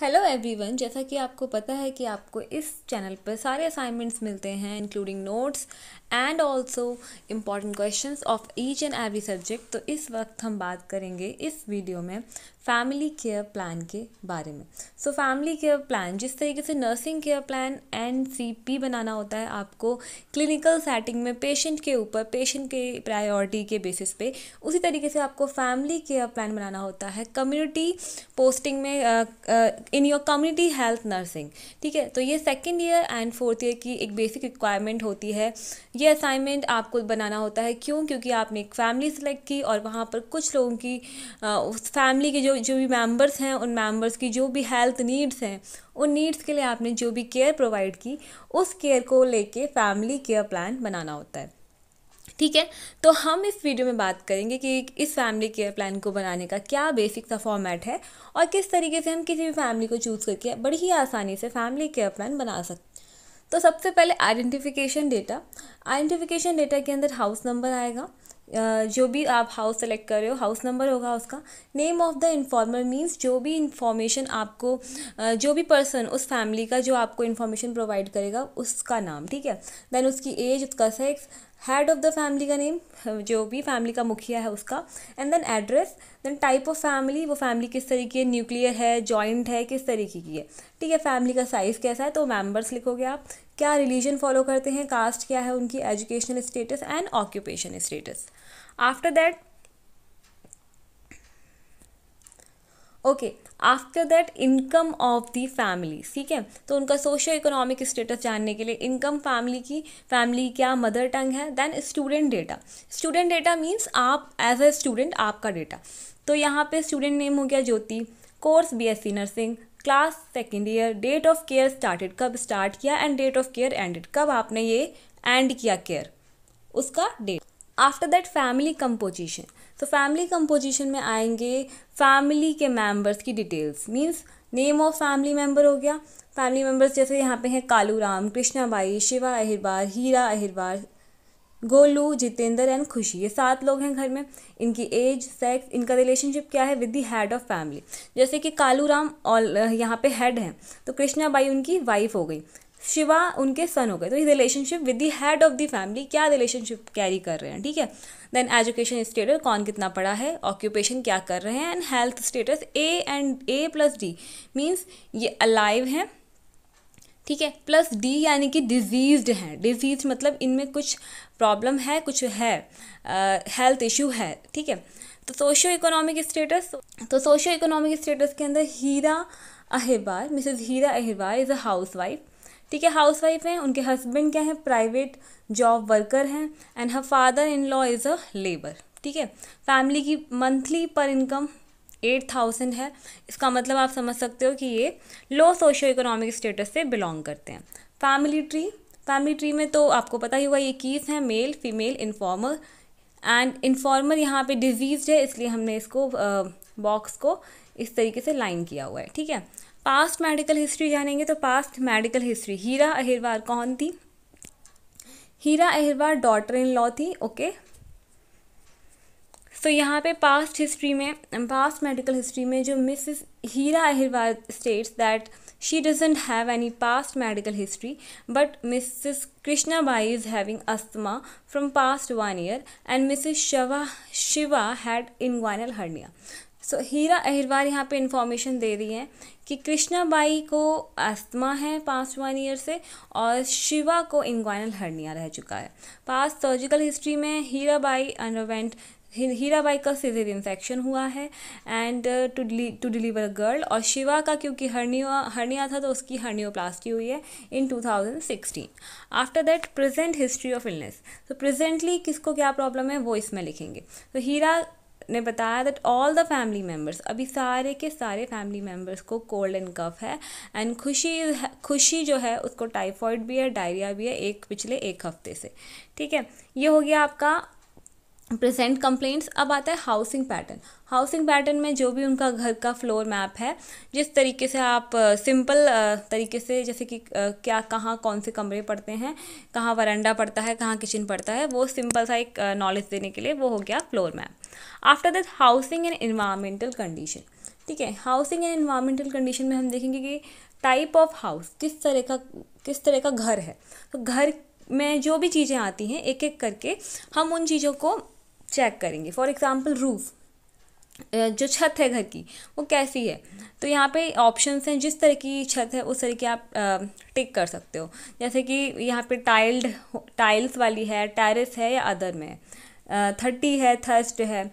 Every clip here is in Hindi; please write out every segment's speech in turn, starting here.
हेलो एवरीवन जैसा कि आपको पता है कि आपको इस चैनल पर सारे असाइनमेंट्स मिलते हैं including notes and also important questions of each and every subject तो इस वक्त हम बात करेंगे इस वीडियो में फैमिली केयर प्लान के बारे में सो फैमिली केयर प्लान जिस तरीके से nursing care plan and P बनाना होता है आपको क्लिनिकल सेटिंग में पेशेंट के ऊपर पेशेंट के प्रायोरिटी के बेसिस पे उसी तरीके से आपको फैमिली केयर प्लान बनाना होता है कम्युनिटी पोस्टिंग में in your community health nursing ठीक है तो ये second year and fourth year की एक बेसिक रिक्वायरमेंट होती है ये असाइनमेंट आपको बनाना होता है क्यों क्योंकि आपने एक फैमिली सेलेक्ट की और वहाँ पर कुछ लोगों की उस फैमिली की जो जो भी मेंबर्स हैं उन मेंबर्स की जो भी हेल्थ नीड्स हैं उन नीड्स के लिए आपने जो भी केयर प्रोवाइड की उस केयर को लेके फैमिली केयर प्लान बनाना होता है ठीक है तो हम इस वीडियो में बात करेंगे कि इस फैमिली केयर प्लान को बनाने का क्या बेसिक सा फॉर्मेट है और किस तरीके से हम किसी भी फैमिली को चूज़ करके बड़ी ही आसानी से फैमिली केयर प्लान बना सकते तो सबसे पहले आइडेंटिफिकेशन डेटा आइडेंटिफिकेशन डेटा के अंदर हाउस नंबर आएगा जो भी आप हाउस सेलेक्ट कर रहे हो हाउस नंबर होगा उसका name of the informer means जो भी इंफॉर्मेशन आपको जो भी पर्सन उस फैमिली का जो आपको इन्फॉर्मेशन प्रोवाइड करेगा उसका नाम ठीक है देन उसकी एज उसका sex head of the family का नेम जो भी फैमिली का मुखिया है उसका and then address then type of family वो फैमिली किस तरीके है न्यूक्लियर है जॉइंट है किस तरीके की है ठीक है फैमिली का साइज़ कैसा है तो मेम्बर्स लिखोगे आप क्या रिलीजन फॉलो करते हैं कास्ट क्या है उनकी educational status and occupation status after that okay after that income of the family ठीक है तो उनका सोशो इकोनॉमिक स्टेटस जानने के लिए इनकम फैमिली की फैमिली क्या मदर टंग है then student data student data means आप एज अ स्टूडेंट आपका डेटा तो यहाँ पे स्टूडेंट नेम हो गया Jyoti course B S C nursing class second year date of care started कब स्टार्ट किया end date of care ended कब आपने ये एंड किया केयर उसका date after that family composition तो फैमिली कंपोजिशन में आएंगे फैमिली के मेंबर्स की details means name of family member हो गया फैमिली मेंबर्स जैसे यहाँ पे हैं कालू राम कृष्णाबाई शिवा अहिरवार हीरा अहिरवार गोलू जितेंद्र एंड खुशी ये सात लोग हैं घर में इनकी एज सेक्स इनका रिलेशनशिप क्या है with the head of family जैसे कि कालू राम ऑल यहाँ पे हेड हैं तो कृष्णा बाई उनकी वाइफ हो गई शिवा उनके सन हो गए तो ये relationship with the head of the family क्या रिलेशनशिप कैरी कर रहे हैं ठीक है देन एजुकेशन स्टेटस कौन कितना पढ़ा है ऑक्यूपेशन क्या कर रहे हैं and health status A and A plus D means ये अलाइव हैं ठीक है प्लस डी यानी कि डिजीज्ड हैं डिजीज मतलब इनमें कुछ प्रॉब्लम है कुछ है हेल्थ इशू है ठीक है तो सोशो इकोनॉमिक स्टेटस तो सोशो इकोनॉमिक स्टेटस के अंदर Hira Ahibar mrs Hira Ahibar is a house wife ठीक है हाउस वाइफ हैं उनके हस्बैंड क्या हैं प्राइवेट जॉब वर्कर हैं and her father in law is a labour ठीक है फैमिली की मंथली पर इनकम एट थाउजेंड है इसका मतलब आप समझ सकते हो कि ये लो सोशो इकोनॉमिक स्टेटस से बिलोंग करते हैं फैमिली ट्री फैमिली ट्री में तो आपको पता ही हुआ ये कीज़ हैं male female informal and informal यहाँ पे डिजीज है इसलिए हमने इसको बॉक्स को इस तरीके से लाइन किया हुआ है ठीक है पास्ट मेडिकल हिस्ट्री जानेंगे तो past medical history Hira Ahirwar कौन थी Hira Ahirwar daughter in law थी ओके so, तो यहाँ पे पास्ट हिस्ट्री में पास्ट मेडिकल हिस्ट्री में जो mrs Hira Ahirwal states that she have any past medical history but mrs Krishna Bai is having having from past one year and and mrs Shiva had in inguinal hernia so Hira Ahirwal यहाँ पे इंफॉर्मेशन दे रही हैं कि कृष्णा बाई को अस्थमा है पास्ट वन ईयर से और शिवा को इंग्वाइनल हर्निया रह चुका है पास्ट सर्जिकल हिस्ट्री में हीरा बाई अनवेंट हीरा बाई का सीजर इन्फेक्शन हुआ है and two to deliver girl और शिवा का क्योंकि हर्निया हर्निया था तो उसकी हर्नियोप्लास्टी हुई है in 2016 after that present history of illness तो प्रेजेंटली किसको क्या प्रॉब्लम है वो इसमें लिखेंगे तो हीरा ने बताया that all the family members अभी सारे के सारे फैमिली मेम्बर्स को कोल्ड एंड कफ है एंड खुशी खुशी जो है उसको टाइफॉइड भी है डायरिया भी है एक पिछले एक हफ्ते से ठीक है ये हो गया आपका प्रेजेंट कंप्लेंट्स अब आता है हाउसिंग पैटर्न हाउसिंग पैटर्न में जो भी उनका घर का फ्लोर मैप है जिस तरीके से आप सिंपल तरीके से जैसे कि क्या कहाँ कौन से कमरे पड़ते हैं कहाँ वरंडा पड़ता है कहाँ किचन पड़ता है वो सिंपल सा एक नॉलेज देने के लिए वो हो गया floor map after that housing and environmental condition ठीक है हाउसिंग एंड इन्वायरमेंटल कंडीशन में हम देखेंगे कि टाइप ऑफ हाउस किस तरह का किस तरह का घर है तो घर में जो भी चीज़ें आती हैं एक एक करके हम उन चीज़ों को चेक करेंगे फॉर एग्ज़ाम्पल रूफ़ जो छत है घर की वो कैसी है तो यहाँ पे ऑप्शंस हैं जिस तरह की छत है उस तरह की आप टिक कर सकते हो जैसे कि यहाँ पे टाइल्ड टाइल्स वाली है टेरेस है या अदर में थर्टी है थर्स्ट है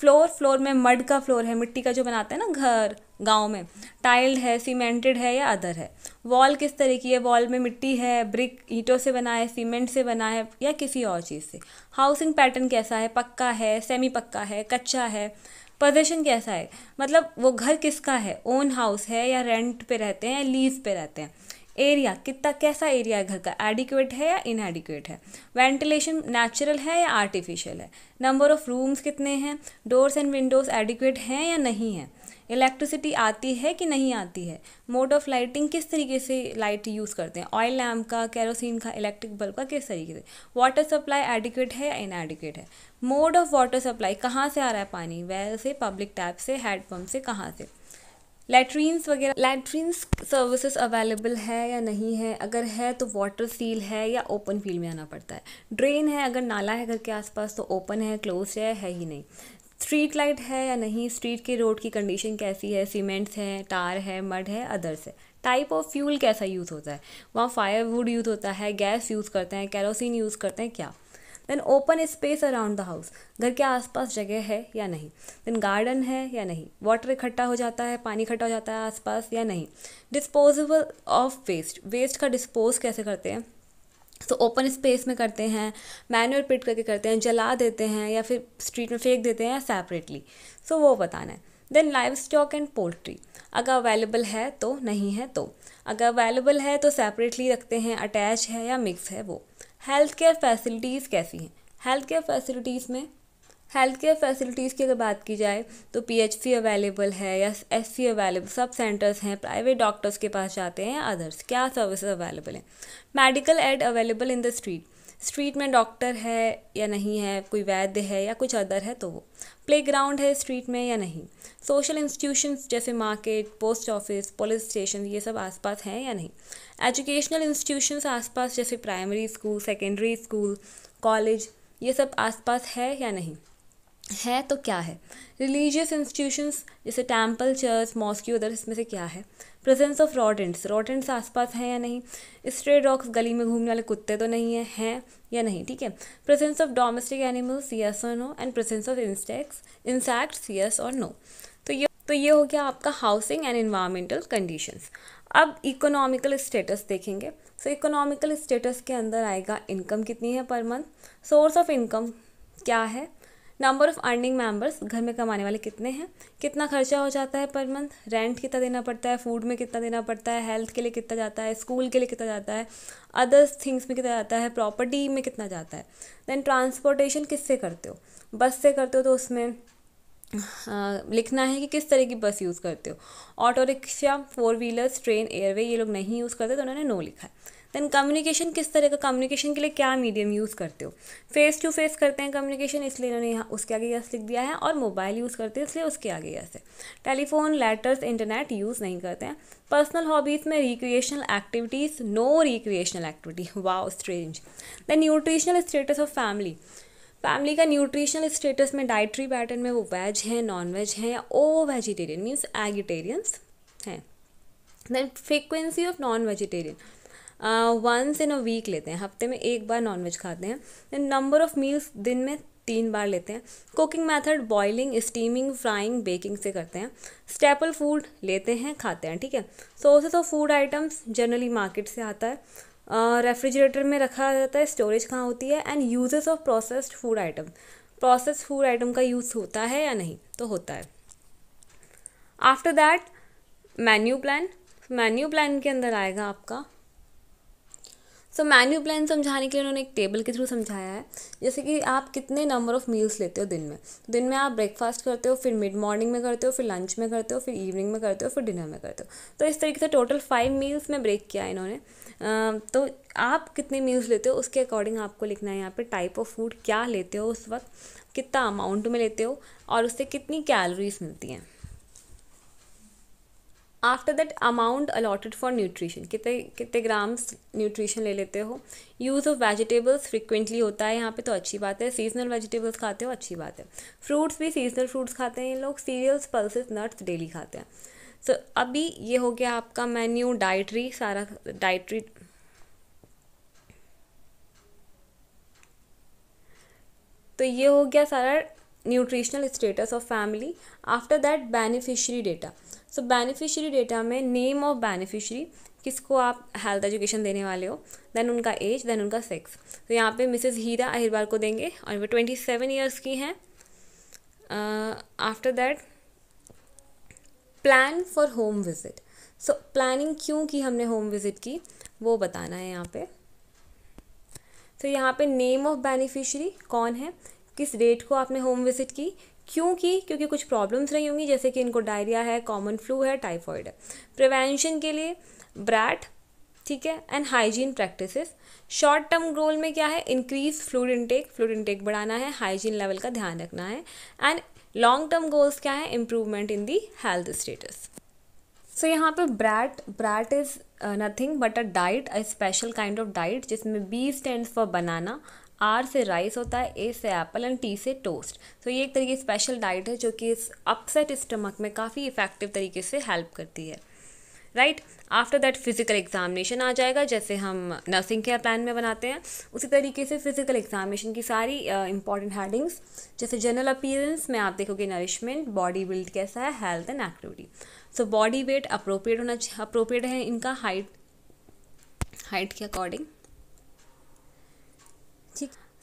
फ्लोर फ्लोर में मड का फ्लोर है मिट्टी का जो बनाते हैं ना घर गांव में टाइल्ड है सीमेंटेड है या अदर है वॉल किस तरह की है वॉल में मिट्टी है ब्रिक ईंटों से बना है सीमेंट से बना है या किसी और चीज़ से हाउसिंग पैटर्न कैसा है पक्का है सेमी पक्का है कच्चा है पोजेशन कैसा है मतलब वो घर किसका है ओन हाउस है या रेंट पे रहते हैं या लीज पे रहते हैं एरिया कितना कैसा एरिया है घर का एडिक्वेट है या इनएडिक्वेट है वेंटिलेशन नेचुरल है या आर्टिफिशियल है नंबर ऑफ़ रूम्स कितने हैं डोर्स एंड विंडोज़ एडिक्वेट हैं या नहीं है इलेक्ट्रिसिटी आती है कि नहीं आती है मोड ऑफ लाइटिंग किस तरीके से लाइट यूज़ करते हैं ऑयल लैम्प का कैरोसिन का इलेक्ट्रिक बल्ब का किस तरीके से वाटर सप्लाई एडिक्वेट है या इनएडिक्वेट है मोड ऑफ वाटर सप्लाई कहाँ से आ रहा है पानी वेल से पब्लिक टैप से हैडपम्प से कहाँ से लेटरिन्स वगैरह लेटरिन्स सर्विसेज अवेलेबल है या नहीं है अगर है तो वाटर सील है या ओपन फील्ड में आना पड़ता है ड्रेन है अगर नाला है घर के आसपास तो ओपन है क्लोज है है ही नहीं स्ट्रीट लाइट है या नहीं स्ट्रीट के रोड की कंडीशन कैसी है सीमेंट्स हैं टार है मड है अदर्स है टाइप ऑफ फ्यूल कैसा यूज़ होता है वहाँ फायरवुड यूज़ होता है गैस यूज़ करते हैं कैरोसिन यूज़ करते हैं क्या then open space around the house घर के आसपास जगह है या नहीं देन गार्डन है या नहीं वाटर इकट्ठा हो जाता है पानी इकट्ठा हो जाता है आसपास या नहीं डिस्पोजेबल ऑफ वेस्ट वेस्ट का डिस्पोज कैसे करते हैं सो ओपन स्पेस में करते हैं मैनुअल पिट करके करते हैं जला देते हैं या फिर स्ट्रीट में फेंक देते हैं सेपरेटली सो so, वो बताना है then livestock and poultry अगर अवेलेबल है तो नहीं है तो अगर अवेलेबल है तो सेपरेटली रखते हैं अटैच है या मिक्स है वो हेल्थ केयर फैसिलिटीज़ कैसी हैं हेल्थ केयर फैसिलिटीज़ में हेल्थ केयर फैसिलिटीज़ की अगर बात की जाए तो पीएचसी अवेलेबल है या एस अवेलेबल सब सेंटर्स हैं प्राइवेट डॉक्टर्स के पास जाते हैं अदर्स क्या सर्विस अवेलेबल हैं medical aid available in the street street में डॉक्टर है या नहीं है कोई वैद्य है या कुछ अदर है तो वो प्ले ग्राउंड है स्ट्रीट में या नहीं सोशल इंस्टीट्यूशंस जैसे market post office police station ये सब आसपास हैं या नहीं एजुकेशनल इंस्टीट्यूशंस आसपास जैसे primary school secondary school college ये सब आसपास है या नहीं है तो क्या है रिलीजियस इंस्टीट्यूशंस जैसे टेम्पल चर्च मॉस्क्यू उधर इसमें से क्या है प्रेजेंस ऑफ रॉडेंट्स रॉडेंट्स आसपास हैं या नहीं स्ट्रे डॉग्स गली में घूमने वाले कुत्ते तो नहीं है हैं या नहीं ठीक है presence of domestic animals yes और no and presence of insects insects yes और नो तो ये तो ये हो गया आपका हाउसिंग एंड इन्वायरमेंटल कंडीशंस अब इकोनॉमिकल स्टेटस देखेंगे सो इकोनॉमिकल स्टेटस के अंदर आएगा इनकम कितनी है per month source of income क्या है नंबर ऑफ़ अर्निंग मेंबर्स घर में कमाने वाले कितने हैं कितना खर्चा हो जाता है पर मंथ रेंट कितना देना पड़ता है फूड में कितना देना पड़ता है हेल्थ के लिए कितना जाता है स्कूल के लिए कितना जाता है अदर्स थिंग्स में कितना जाता है प्रॉपर्टी में कितना जाता है देन ट्रांसपोर्टेशन किससे करते हो बस से करते हो तो उसमें लिखना है कि किस तरह की बस यूज़ करते हो auto rickshaw four wheelers train airway ये लोग नहीं यूज़ करते तो उन्होंने नो लिखा है देन कम्युनिकेशन किस तरह का कम्युनिकेशन के लिए क्या मीडियम यूज़ करते हो फेस टू फेस करते हैं कम्युनिकेशन इसलिए इन्होंने यहाँ उसके आगे यस लिख दिया है और मोबाइल यूज़ करते हैं इसलिए उसके आगे यस है टेलीफोन लेटर्स इंटरनेट यूज़ नहीं करते हैं पर्सनल हॉबीज़ में recreational activities no recreational activity wow strange then nutritional status of family family का न्यूट्रिशनल स्टेटस में डाइट्री पैटर्न में वो वेज हैं नॉन वेज हैं ओ वेजिटेरियन मीन्स एगिटेरियंस हैं then frequency of non vegetarian once in a week लेते हैं हफ्ते में एक बार नॉन वेज खाते हैं देन नंबर ऑफ मील्स दिन में तीन बार लेते हैं cooking method boiling steaming frying baking से करते हैं स्टेपल फूड लेते हैं खाते हैं ठीक है sources of food items generally market से आता है रेफ्रिजरेटर में रखा जाता है स्टोरेज कहाँ होती है and uses of processed food item process food item का यूज़ होता है या नहीं तो होता है after that menu plan menu plan के अंदर आएगा आपका सो मैन्यू प्लान समझाने के लिए उन्होंने एक टेबल के थ्रू समझाया है जैसे कि आप कितने नंबर ऑफ़ मील्स लेते हो दिन में दिन में आप ब्रेकफास्ट करते हो फिर मिड मॉर्निंग में करते हो फिर लंच में करते हो फिर इवनिंग में करते हो फिर डिनर में करते हो तो इस तरीके से टोटल फाइव मील्स में ब्रेक किया इन्होंने तो आप कितने मील्स लेते हो उसके अकॉर्डिंग आपको लिखना है यहाँ पर टाइप ऑफ फूड क्या लेते हो उस वक्त कितना अमाउंट में लेते हो और उससे कितनी कैलोरीज मिलती हैं after that amount allotted for nutrition कितने कितने ग्राम्स न्यूट्रिशन ले लेते हो यूज़ ऑफ वेजिटेबल्स फ्रिक्वेंटली होता है यहाँ पे तो अच्छी बात है सीजनल वेजिटेबल्स खाते हो अच्छी बात है फ्रूट्स भी सीजनल फ्रूट्स खाते हैं ये लोग सीरियल्स पल्सेस नट्स डेली खाते हैं सो so, अभी ये हो गया आपका मेन्यू डाइट्री सारा डाइट्री तो ये हो गया सारा nutritional status of family after that beneficiary data so beneficiary data में नेम ऑफ बेनिफिशरी किसको आप हेल्थ एजुकेशन देने वाले हो देन उनका एज देन उनका सेक्स तो यहाँ पे मिसेस हीरा अहिरवाल को देंगे और वो ट्वेंटी सेवन ईयर्स की हैं after that plan for home visit so planning क्यों की हमने होम विज़िट की वो बताना है यहाँ पे तो so, यहाँ पे नेम ऑफ बेनिफिशरी कौन है किस डेट को आपने होम विजिट की क्यों की क्योंकि कुछ प्रॉब्लम्स रही होंगी जैसे कि इनको डायरिया है कॉमन फ्लू है टाइफॉइड है प्रिवेंशन के लिए ब्रैट ठीक है and hygiene practices short term goal में क्या है increase fluid intake fluid intake बढ़ाना है हाइजीन लेवल का ध्यान रखना है एंड लॉन्ग टर्म गोल्स क्या है improvement in the health status so यहाँ पे BRAT BRAT is nothing but a diet a special kind of diet जिसमें B stand for banana R से राइस होता है ए से एप्पल एंड टी से टोस्ट तो so, ये एक तरीके की स्पेशल डाइट है जो कि इस अपसेट स्टमक में काफ़ी इफ़ेक्टिव तरीके से हेल्प करती है right after that physical examination आ जाएगा जैसे हम नर्सिंग केयर प्लान में बनाते हैं उसी तरीके से फिज़िकल एग्जामिनेशन की सारी इंपॉर्टेंट uh, हेडिंग्स जैसे जनरल अपीयरेंस में आप देखोगे नरिशमेंट बॉडी बिल्ड कैसा है health and activity so body weight appropriate होना अप्रोप्रिएट है इनका हाइट हाइट के according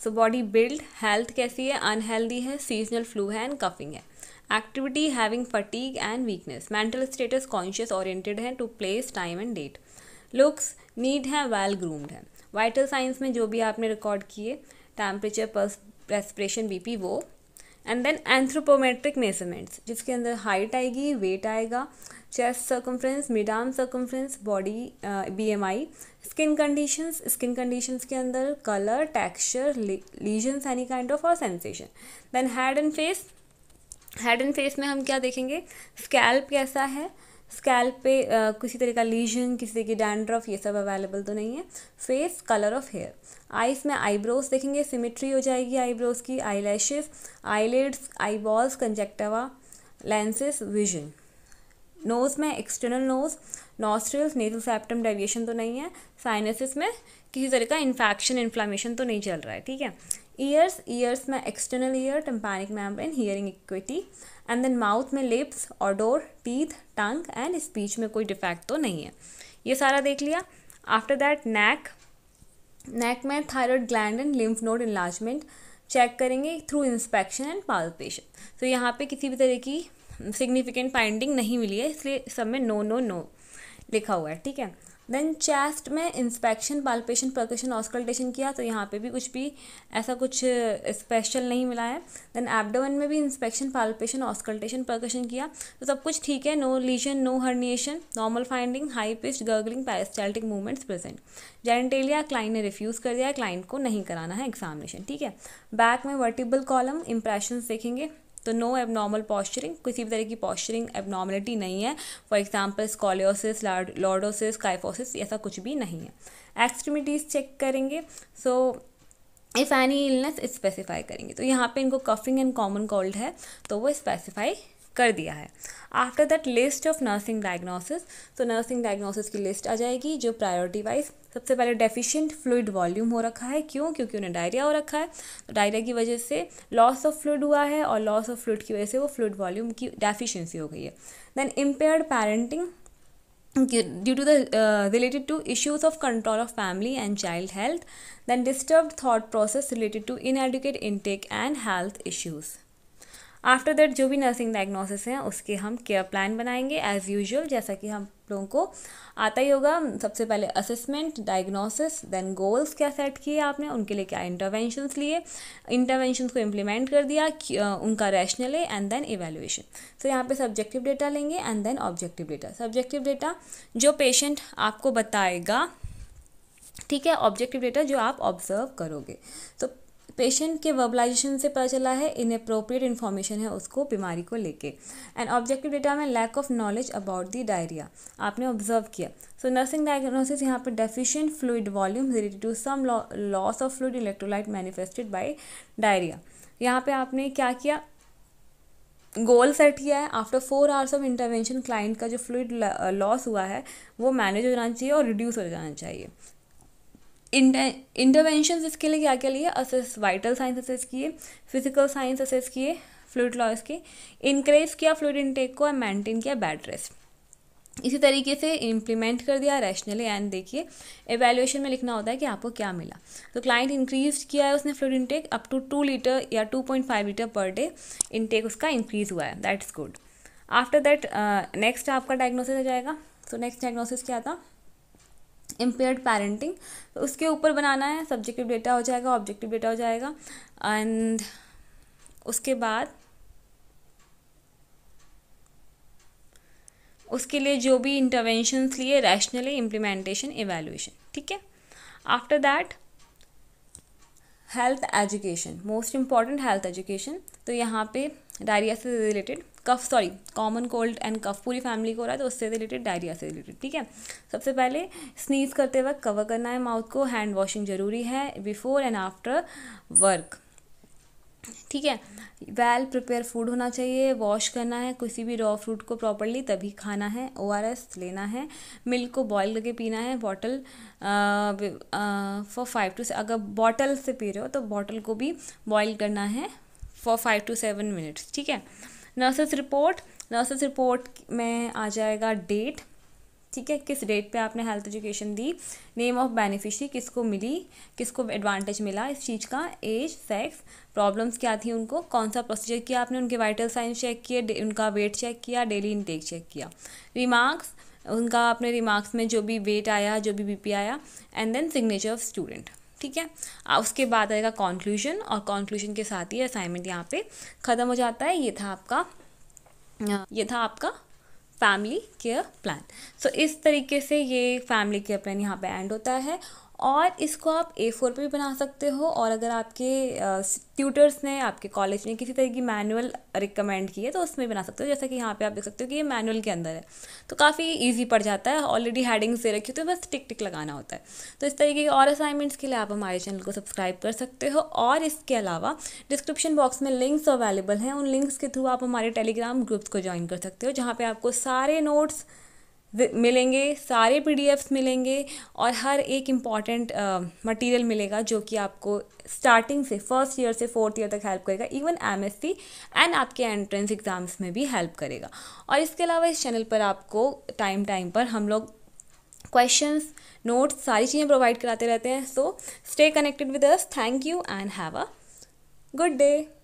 so body build health कैसी है अनहेल्दी है सीजनल फ्लू है एंड कफिंग है activity having fatigue and weakness mental status conscious oriented है to place time and date looks neat है वेल ग्रूम्ड है वाइटल साइंस में जो भी आपने रिकॉर्ड किए टेम्परेचर पर्स रेस्परेशन बीपी वो एंड देन एंथ्रोपोमेट्रिक मेजरमेंट्स जिसके अंदर हाइट आएगी वेट आएगा chest circumference mid arm body B M I skin conditions skin conditions के अंदर colour texture lesions any kind of और sensation then head and face head and face में हम क्या देखेंगे स्कैल्प कैसा है स्कैल्प पे आ, किसी तरह का लीजन किसी तरह की डैंड्रफ ये सब अवेलेबल तो नहीं है face colour of hair eyes में आईब्रोज देखेंगे सिमेट्री हो जाएगी आईब्रोज की eyelashes eyelids eyeballs conjunctiva lenses vision nose में external nose nostrils nasal septum deviation तो नहीं है साइनसिस में किसी तरह का इन्फेक्शन इन्फ्लामेशन तो नहीं चल रहा है ठीक है ईयर्स ईयर्स में external ear tympanic membrane hearing acuity and then mouth में lips odour teeth tongue and speech में कोई डिफेक्ट तो नहीं है ये सारा देख लिया आफ्टर दैट नेक नेक में thyroid gland and lymph node enlargement check करेंगे थ्रू इंस्पेक्शन एंड पाल्पेशन तो यहाँ पे किसी भी तरह की सिग्निफिकेंट फाइंडिंग नहीं मिली है इसलिए सब में नो नो नो लिखा हुआ है ठीक है देन चेस्ट में इंस्पेक्शन पाल्पेशन परकशन ऑस्कल्टेशन किया तो यहाँ पे भी कुछ भी ऐसा कुछ स्पेशल uh, नहीं मिला है देन एबडोमन में भी इंस्पेक्शन पालपेशन ऑस्कल्टेशन परकशन किया तो सब कुछ ठीक है no lesion no herniation normal finding high pitched gurgling peristaltic movements present genitalia client ने रिफ्यूज़ कर दिया क्लाइंट को नहीं कराना है एग्जामिनेशन ठीक है बैक में वर्टिबल कॉलम इंप्रेशन देखेंगे तो नो एबनॉर्मल पॉस्चरिंग किसी भी तरह की पॉस्चरिंग एबनॉर्मलिटी नहीं है for example scoliosis lordosis kyphosis ऐसा कुछ भी नहीं है एक्सट्रीमिटीज़ चेक करेंगे so if any illness specify करेंगे तो यहाँ पे इनको कफिंग एंड कॉमन कोल्ड है तो वो स्पेसिफाई कर दिया है after that list of nursing diagnosis तो नर्सिंग डायग्नोसिस की लिस्ट आ जाएगी जो प्रायोरिटी वाइज सबसे पहले डेफिशिएंट फ्लूड वॉल्यूम हो रखा है क्यों क्योंकि उन्हें डायरिया हो रखा है तो डायरिया की वजह से लॉस ऑफ फ्लूड हुआ है और लॉस ऑफ फ्लूड की वजह से वो फ्लूड वॉल्यूम की डेफिशिएंसी हो गई है then impaired parenting due to the related to issues of control of family and child health then disturb thought process related to inadequate intake and health issues after that जो भी नर्सिंग डायग्नोसिस हैं उसके हम केयर प्लान बनाएंगे एज़ यूजल जैसा कि हम लोगों को आता ही होगा सबसे पहले असेसमेंट डायग्नोसिस देन गोल्स क्या सेट किए आपने उनके लिए क्या इंटरवेंशंस लिए इंटरवेंशंस को इम्प्लीमेंट कर दिया उनका रैशनल है एंड देन इवेल्युएशन सो यहाँ पे सब्जेक्टिव डेटा लेंगे and then objective data subjective data जो पेशेंट आपको बताएगा ठीक है ऑब्जेक्टिव डेटा जो आप ऑब्जर्व करोगे तो पेशेंट के वर्बलाइजेशन से पता चला है अप्रोप्रिएट इन्फॉर्मेशन है उसको बीमारी को लेके एंड ऑब्जेक्टिव डेटा में lack of knowledge about the diarrhoea आपने ऑब्जर्व किया सो नर्सिंग डायग्नोसिस यहाँ पर deficient fluid volume related to some loss of fluid electrolyte manifested by diarrhoea यहाँ पे आपने क्या किया गोल सेट किया है after four hours of intervention client का जो फ्लूड लॉस uh, हुआ है वो मैनेज हो जाना चाहिए और रिड्यूस हो जाना चाहिए इंटरवेंशन इसके लिए क्या क्या लिए असेस वाइटल साइंस असेस किए फिजिकल साइंस असेस किए फ्लूड लॉस के इंक्रेज किया फ्लूड इनटेक को एंड मेंटेन किया बैड रेस्ट इसी तरीके से इम्प्लीमेंट कर दिया रैशनली एंड देखिए एवेल्युएशन में लिखना होता है कि आपको क्या मिला तो क्लाइंट इंक्रीज किया है उसने fluid intake up to two litre या two point five litre per day intake उसका इंक्रीज हुआ है that's good after that next आपका डायग्नोसिस आ जाएगा सो नेक्स्ट डायग्नोसिस क्या था इम्पेयर्ड पेरेंटिंग तो उसके ऊपर बनाना है सब्जेक्टिव डेटा हो जाएगा ऑब्जेक्टिव डेटा हो जाएगा एंड उसके बाद उसके लिए जो भी इंटरवेंशंस लिए रैशनली इम्प्लीमेंटेशन इवेल्यूएशन ठीक है after that health education most important health education तो यहाँ पे डायरिया से related cough sorry common cold and cough पूरी फैमिली को हो रहा है तो उससे रिलेटेड डायरिया से रिलेटेड ठीक है सबसे पहले स्नीज करते वक्त कवर करना है माउथ को हैंड वॉशिंग जरूरी है बिफोर एंड आफ्टर वर्क ठीक है वेल प्रिपेयर फूड होना चाहिए वॉश करना है किसी भी रॉ फ्रूट को प्रॉपरली तभी खाना है ओ आर एस लेना है मिल्क को बॉयल करके पीना है बॉटल फॉर फाइव टू अगर बॉटल से पी रहे हो तो बॉटल को भी बॉयल करना है for five to seven minutes ठीक है नर्सेस रिपोर्ट नर्सेस रिपोर्ट में आ जाएगा डेट ठीक है किस डेट पे आपने हेल्थ एजुकेशन दी नेम ऑफ बेनिफिशरी किसको मिली किसको एडवांटेज मिला इस चीज़ का एज सेक्स प्रॉब्लम्स क्या थी उनको कौन सा प्रोसीजर किया आपने उनके वाइटल साइंस चेक किए उनका वेट चेक किया डेली इनटेक चेक किया रिमार्क्स उनका अपने रिमार्क्स में जो भी वेट आया जो भी बीपी आया and then signature of student ठीक है उसके बाद आएगा कॉन्क्लूजन और कॉन्क्लूजन के साथ ही असाइनमेंट यहाँ पे ख़त्म हो जाता है ये था आपका ये था आपका फैमिली केयर प्लान सो इस तरीके से ये फैमिली केयर प्लान यहाँ पे एंड होता है और इसको आप ए फोर पर भी बना सकते हो और अगर आपके ट्यूटर्स ने आपके कॉलेज ने किसी तरह की मैनुअल रिकमेंड की है तो उसमें बना सकते हो जैसा कि यहाँ पे आप देख सकते हो कि ये मैनुअल के अंदर है तो काफ़ी ईजी पड़ जाता है ऑलरेडी हेडिंग्स दे रखी होती है बस टिक टिक लगाना होता है तो इस तरीके के और असाइनमेंट्स के लिए आप हमारे चैनल को सब्सक्राइब कर सकते हो और इसके अलावा डिस्क्रिप्शन बॉक्स में लिंक्स अवेलेबल हैं उन लिंक्स के थ्रू आप हमारे टेलीग्राम ग्रुप्स को ज्वाइन कर सकते हो जहाँ पर आपको सारे नोट्स मिलेंगे सारे पीडीएफ्स मिलेंगे और हर एक इम्पॉर्टेंट मटेरियल मिलेगा जो कि आपको स्टार्टिंग से फर्स्ट ईयर से फोर्थ ईयर तक हेल्प करेगा इवन एम एंड आपके एंट्रेंस एग्ज़ाम्स में भी हेल्प करेगा और इसके अलावा इस चैनल पर आपको टाइम टाइम पर हम लोग क्वेश्चंस नोट्स सारी चीज़ें प्रोवाइड कराते रहते हैं so stay connected with us thank you and have a good day